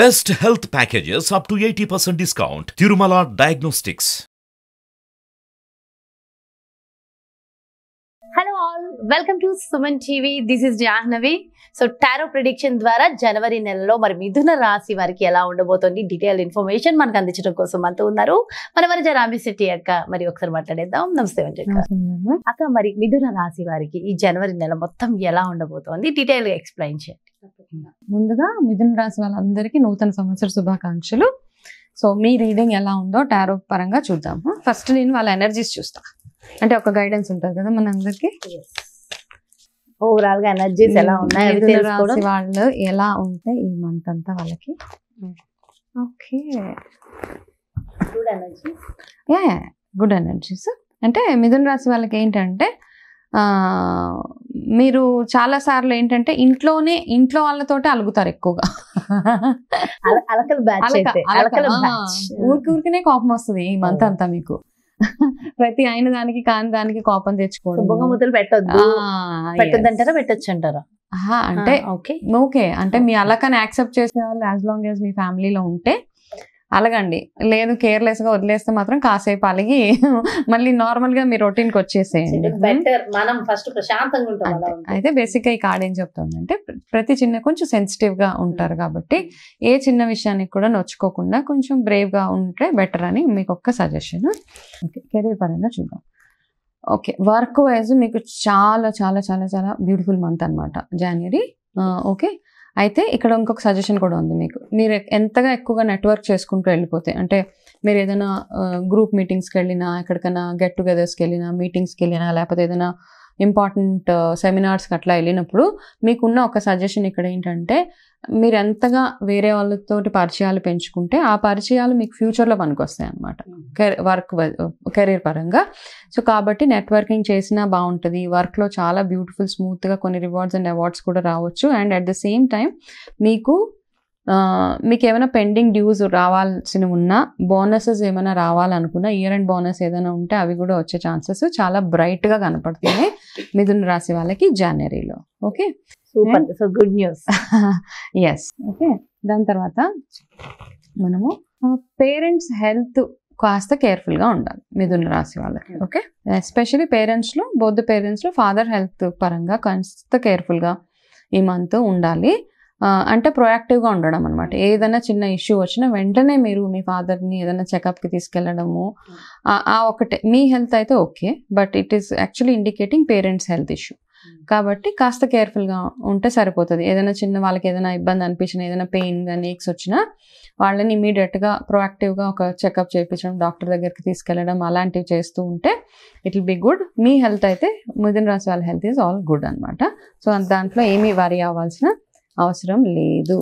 Best health packages up to eighty percent discount Tirumala diagnostics hello all welcome to Suman TV this is Jahnavi so tarot prediction ద్వారా జనవరి నెలలో మరి మిథున రాశి వారికి ఎలా ఉండబోతోంది డీటెయిల్ ఇన్ఫర్మేషన్ మనకు అందించడం కోసం మనతో ఉన్నారు మన మరిజ రామిశెట్టి అక్క మరి ఒకసారి మాట్లాడేద్దాం నమస్తే అక్క మరి మిథున రాశి వారికి ఈ జనవరి నెల మొత్తం ఎలా ఉండబోతోంది డీటెయిల్ గా ఎక్స్ప్లెయిన్ చేయండి చెప్పుకుందాం ముందుగా మిథున రాశి వాళ్ళందరికీ నూతన సంవత్సర శుభాకాంక్షలు సో మీ రీడింగ్ ఎలా ఉందో టారో పరంగా చూద్దాము ఫస్ట్ నేను వాళ్ళ ఎనర్జీస్ చూస్తా అంటే ఒక గైడెన్స్ ఉంటుంది కదా మన అందరికి ఓవరాల్ గా ఎనర్జీస్ ఎలా hmm. ఉన్నాయి రాశి వాళ్ళు ఎలా ఉంటే ఈ మంత్ అంతా వాళ్ళకి hmm. Okay good energy yeah good energies అంటే మిథున రాశి వాళ్ళకి ఏంటంటే మీరు చాలా సార్లు ఏంటంటే ఇంట్లోనే ఇంట్లో వాళ్ళతోటే అలుగుతారు ఎక్కువగా ఊరికూరికనే కోపం వస్తుంది ఈ మంత్ అంతా మీకు ప్రతి అయిన దానికి కాని దానికి కోపం తెచ్చుకోవడం బొంగమూతలు పెట్టొద్దు అంటారా పెట్టొచ్చు అంటారా అంటే ఓకే ఓకే అంటే మీ అలకని యాక్సెప్ట్ చేసే వాళ్ళు యాజ్ లాంగ్ యాజ్ మీ ఫ్యామిలీలో ఉంటే అలగండి లేదు కేర్లెస్ గా వదిలేస్తే మాత్రం కాసేపు అలిగి మళ్ళీ నార్మల్ గా మీ రొటీన్ కి వచ్చేసేయండి మనం ఫస్ట్ ప్రశాంతంగా ఉంటాం అయితే బేసిక్ గా ఈ కార్డ్ ఏం చెప్తుందంటే ప్రతి చిన్న కొంచెం సెన్సిటివ్ గా ఉంటారు కాబట్టి ఏ చిన్న విషయానికి కూడా నొచ్చుకోకుండా కొంచెం బ్రేవ్ గా ఉంటే బెటర్ అని మీకు ఒక్క సజెషన్ కెరీర్ పరంగా చూద్దాం ఓకే వర్క్ వైజ్ మీకు చాలా చాలా చాలా చాలా బ్యూటిఫుల్ మంత్ అనమాట జనవరి ఓకే అయితే ఇక్కడ ఇంకొక సజెషన్ కూడా ఉంది మీకు మీరు ఎంతగా ఎక్కువగా నెట్వర్క్ చేసుకుంటూ వెళ్ళిపోతే అంటే మీరు ఏదైనా గ్రూప్ మీటింగ్స్కి వెళ్ళినా ఎక్కడికైనా గెట్ టుగెదర్స్కి వెళ్ళినా మీటింగ్స్కి వెళ్ళినా లేకపోతే ఏదైనా ఇంపార్టెంట్ సెమినార్స్కి అట్లా వెళ్ళినప్పుడు మీకున్న ఒక సజెషన్ ఇక్కడ ఏంటంటే మీరు ఎంతగా వేరే వాళ్ళతోటి పరిచయాలు పెంచుకుంటే ఆ పరిచయాలు మీకు ఫ్యూచర్లో పనికొస్తాయి అనమాట వర్క్ కెరీర్ పరంగా సో కాబట్టి నెట్వర్కింగ్ చేసినా బాగుంటుంది వర్క్లో చాలా బ్యూటిఫుల్ స్మూత్గా కొన్ని రివార్డ్స్ అండ్ అవార్డ్స్ కూడా రావచ్చు and at the same time మీకు మీకు ఏమైనా పెండింగ్ డ్యూస్ రావాల్సినవి ఉన్నా బోనసెస్ ఏమైనా రావాలనుకున్నా ఇయర్ అండ్ బోనస్ ఏదైనా ఉంటే అవి కూడా వచ్చే ఛాన్సెస్ చాలా బ్రైట్గా కనపడుతున్నాయి మిథున రాశి వాళ్ళకి జనవరిలో okay super so good news yes okay దాని తర్వాత మనము పేరెంట్స్ హెల్త్ కాస్త కేర్ఫుల్గా ఉండాలి మిథున రాశి వాళ్ళకి ఓకే ఎస్పెషలీ పేరెంట్స్లో బౌద్ధ పేరెంట్స్లో ఫాదర్ హెల్త్ పరంగా కాస్త కేర్ఫుల్గా ఈ మంత్ ఉండాలి అంటే ప్రొయాక్టివ్గా ఉండడం అనమాట ఏదైనా చిన్న ఇష్యూ వచ్చినా వెంటనే మీరు మీ ఫాదర్ని ఏదైనా చెకప్కి తీసుకెళ్ళడము ఆ ఒకటే మీ హెల్త్ అయితే okay but it is actually indicating parents health issue కాబట్టి కాస్త కేర్ఫుల్గా ఉంటే సరిపోతుంది ఏదైనా చిన్న వాళ్ళకి ఏదైనా ఇబ్బంది అనిపించినా ఏదైనా పెయిన్ కానీ ఎక్స్ వచ్చినా వాళ్ళని ఇమీడియట్గా ప్రొయాక్టివ్గా ఒక చెకప్ చేయించడం డాక్టర్ దగ్గరికి తీసుకెళ్ళడం అలాంటివి చేస్తూ ఉంటే ఇట్ విల్ బి గుడ్ మీ హెల్త్ అయితే మిథున్ రాసి వాళ్ళ హెల్త్ ఈజ్ ఆల్ గుడ్ అనమాట సో దాంట్లో ఏమీ వరి అవ్వాల్సిన అవసరం లేదు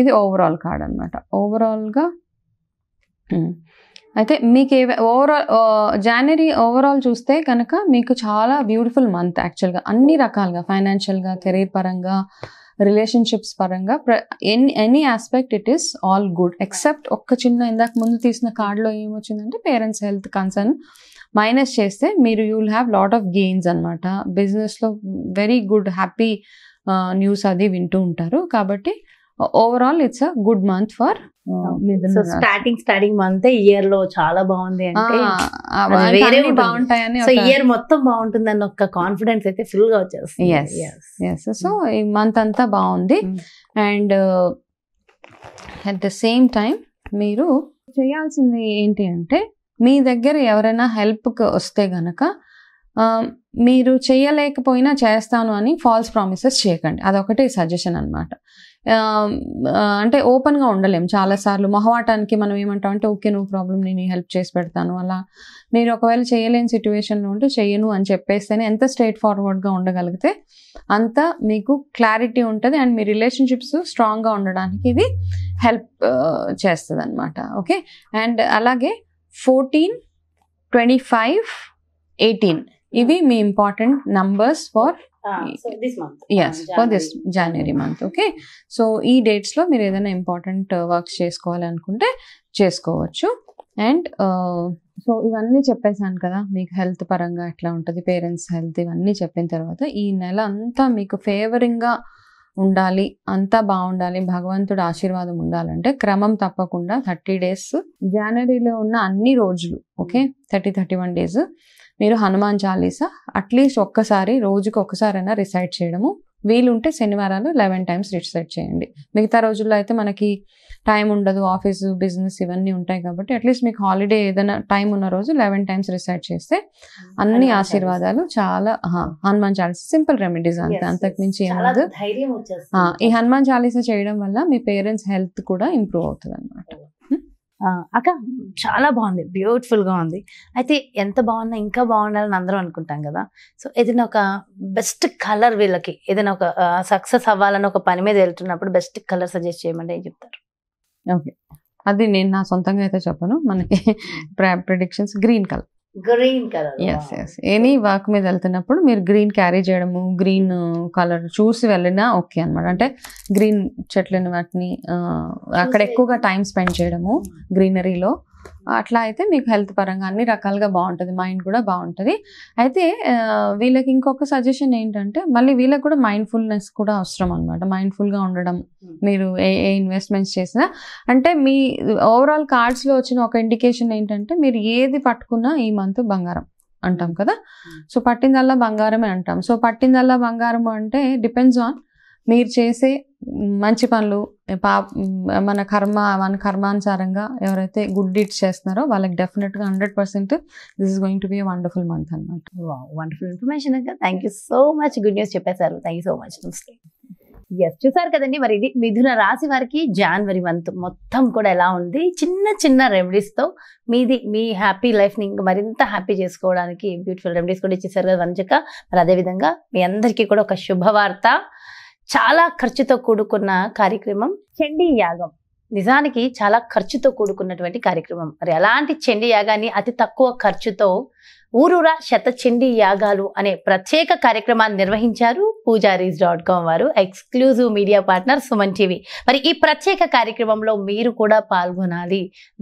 ఇది ఓవరాల్ కార్డ్ అనమాట ఓవరాల్గా అయితే మీకు ఏవే ఓవరాల్ జనవరి ఓవరాల్ చూస్తే కనుక మీకు చాలా బ్యూటిఫుల్ మంత్ యాక్చువల్గా అన్ని రకాలుగా ఫైనాన్షియల్గా కెరీర్ పరంగా రిలేషన్షిప్స్ పరంగా ప్ర ఎన్ any aspect it is all good except ఒక్క చిన్న ఇందాక ముందు తీసిన కార్డులో ఏమొచ్చిందంటే పేరెంట్స్ హెల్త్ కన్సర్న్ మైనస్ చేస్తే మీరు you will have lot of gains అనమాట బిజినెస్లో వెరీ గుడ్ హ్యాపీ న్యూస్ అది వింటూ ఉంటారు కాబట్టి overall it's a good month for starting starting month year లో చాలా బాగుంది అంటే బాగుంటాయని ఇయర్ మొత్తం బాగుంటుంది అన్న ఒక కాన్ఫిడెన్స్ అయితే ఫుల్ గా వచ్చేస్తుంది సో hmm. ఈ మంత్ అంతా బాగుంది and at the same time మీరు చేయాల్సింది ఏంటి అంటే మీ దగ్గర ఎవరైనా హెల్ప్ వస్తే గనక మీరు చేయలేకపోయినా చేస్తాను అని ఫాల్స్ ప్రామిసెస్ చేయకండి అదొకటి సజెషన్ అనమాట అంటే ఓపెన్గా ఉండలేము చాలాసార్లు మొహవాటానికి మనం ఏమంటాం అంటే ఓకే నువ్వు ప్రాబ్లం నేను హెల్ప్ చేసి పెడతాను అలా మీరు ఒకవేళ చేయలేని సిచ్యువేషన్లో ఉంటే చేయను అని చెప్పేస్తేనే ఎంత స్ట్రేట్ ఫార్వర్డ్గా ఉండగలిగితే అంత మీకు క్లారిటీ ఉంటుంది అండ్ మీ రిలేషన్షిప్స్ స్ట్రాంగ్గా ఉండడానికి ఇది హెల్ప్ చేస్తుంది అనమాట ఓకే అండ్ అలాగే ఫోర్టీన్ ట్వంటీ ఫైవ్ ఎయిటీన్ ఇవి మీ important numbers for yes for this January month okay so ఈ డేట్స్లో ah, మీరు ఏదైనా ఇంపార్టెంట్ వర్క్స్ uh, చేసుకోవాలనుకుంటే చేసుకోవచ్చు అండ్ సో uh, ఇవన్నీ చెప్పేశాను కదా మీకు హెల్త్ పరంగా ఎట్లా ఉంటుంది పేరెంట్స్ హెల్త్ ఇవన్నీ చెప్పిన తర్వాత ఈ నెల అంతా మీకు ఫేవరింగ్గా ఉండాలి అంతా బాగుండాలి భగవంతుడు ఆశీర్వాదం ఉండాలంటే క్రమం తప్పకుండా థర్టీ డేస్ జనవరిలో ఉన్న అన్ని రోజులు okay hmm. Thirty thirty one days మీరు హనుమాన్ చాలీసా అట్లీస్ట్ ఒక్కసారి రోజుకి ఒక్కసారైనా రిసైడ్ చేయడము వీలుంటే శనివారాలు లెవెన్ టైమ్స్ రిసైడ్ చేయండి మిగతా రోజుల్లో అయితే మనకి టైం ఉండదు ఆఫీసు బిజినెస్ ఇవన్నీ ఉంటాయి కాబట్టి అట్లీస్ట్ మీకు హాలిడే ఏదైనా టైం ఉన్న రోజు లెవెన్ టైమ్స్ రిసైడ్ చేస్తే అన్ని ఆశీర్వాదాలు చాలా హనుమాన్ చాలీస సింపుల్ రెమెడీస్ అంతే అంతకుమించి ఏమదు ఈ హనుమాన్ చాలీస చేయడం వల్ల మీ పేరెంట్స్ హెల్త్ కూడా ఇంప్రూవ్ అవుతుంది అనమాట అక్క చాలా బాగుంది బ్యూటిఫుల్గా ఉంది అయితే ఎంత బాగున్నా ఇంకా బాగుండాలని అందరం అనుకుంటాం కదా సో ఏదైనా ఒక బెస్ట్ కలర్ వీళ్ళకి ఏదైనా ఒక సక్సెస్ అవ్వాలని ఒక పని మీద వెళ్తున్నప్పుడు బెస్ట్ కలర్ సజెస్ట్ చేయమంటే ఏం చెప్తారు ఓకే అది నేను నా సొంతంగా అయితే చెప్పను మనకి predictions green colour green colour yes yes any walk మీద వెళ్తున్నప్పుడు మీరు గ్రీన్ క్యారీ చేయడము గ్రీన్ కలర్ uh, చూసి వెళ్ళినా ఓకే అనమాట అంటే గ్రీన్ చెట్లని వాటిని uh, అక్కడ ఎక్కువగా టైం స్పెండ్ చేయడము గ్రీనరీలో hmm. అట్లా అయితే మీకు హెల్త్ పరంగా అన్ని రకాలుగా బాగుంటుంది మైండ్ కూడా బాగుంటుంది అయితే వీళ్ళకి ఇంకొక సజెషన్ ఏంటంటే మళ్ళీ వీళ్ళకి కూడా మైండ్ఫుల్నెస్ కూడా అవసరం అనమాట మైండ్ఫుల్గా ఉండడం మీరు ఏ ఏ ఇన్వెస్ట్మెంట్స్ చేసినా అంటే మీ ఓవరాల్ కార్డ్స్లో వచ్చిన ఒక ఇండికేషన్ ఏంటంటే మీరు ఏది పట్టుకున్నా ఈ మంత్ బంగారం అంటాం కదా సో పట్టిందల్లా బంగారమే అంటాం సో పట్టిందల్లా బంగారం అంటే డిపెండ్స్ ఆన్ మీరు చేసే మంచి పనులు పా మన కర్మ మన కర్మానుసారంగా ఎవరైతే గుడ్ డీడ్స్ చేస్తున్నారో వాళ్ళకి డెఫినెట్గా hundred percent this is going to be wonderful month అనమాట wonderful information thank you so much good news చెప్పేశారు thank you so much yes చూసారు కదండి మరి ఇది మిథున రాశి వారికి జనవరి మంత్ మొత్తం కూడా ఎలా ఉంది చిన్న చిన్న రెమెడీస్తో మీది మీ హ్యాపీ లైఫ్ని ఇంకా మరింత హ్యాపీ చేసుకోవడానికి బ్యూటిఫుల్ రెమెడీస్ కూడా ఇచ్చేసారు కదా వంచక మరి అదేవిధంగా మీ అందరికీ కూడా ఒక శుభవార్త చాలా ఖర్చుతో కూడుకున్న కార్యక్రమం చండీ యాగం నిజానికి చాలా ఖర్చుతో కూడుకున్నటువంటి కార్యక్రమం మరి అలాంటి చండీ యాగాన్ని అతి తక్కువ ఖర్చుతో ఊరూరా శతచండీ యాగాలు అనే ప్రత్యేక కార్యక్రమాన్ని నిర్వహించారు పూజారీస్ డాట్ కామ్ వారు exclusive media partner Suman TV మరి ఈ ప్రత్యేక కార్యక్రమంలో మీరు కూడా పాల్గొనాలి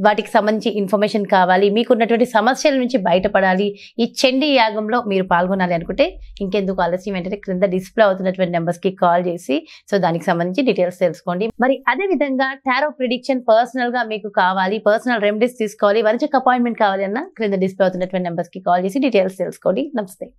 వాటికి సంబంధించి ఇన్ఫర్మేషన్ కావాలి మీకున్నటువంటి సమస్యల నుంచి బయటపడాలి ఈ చండీ యాగంలో మీరు పాల్గొనాలి అనుకుంటే ఇంకెందుకు ఆలస్యం ఏంటంటే క్రింద డిస్ప్లే అవుతున్నటువంటి నెంబర్స్కి కాల్ చేసి సో దానికి సంబంధించి డీటెయిల్స్ తెలుసుకోండి మరి అదే విధంగా టారో ప్రిడిక్షన్ పర్సనల్గా మీకు కావాలి పర్సనల్ రెమెడీస్ తీసుకోవాలి వన్ అపాయింట్మెంట్ కావాలి అన్న క్రింద డిస్ప్లే అవుతున్నటువంటి నెంబర్స్కి కాల్ पॉलिसी डीटेल्स तेलुसुकोंडी नमस्ते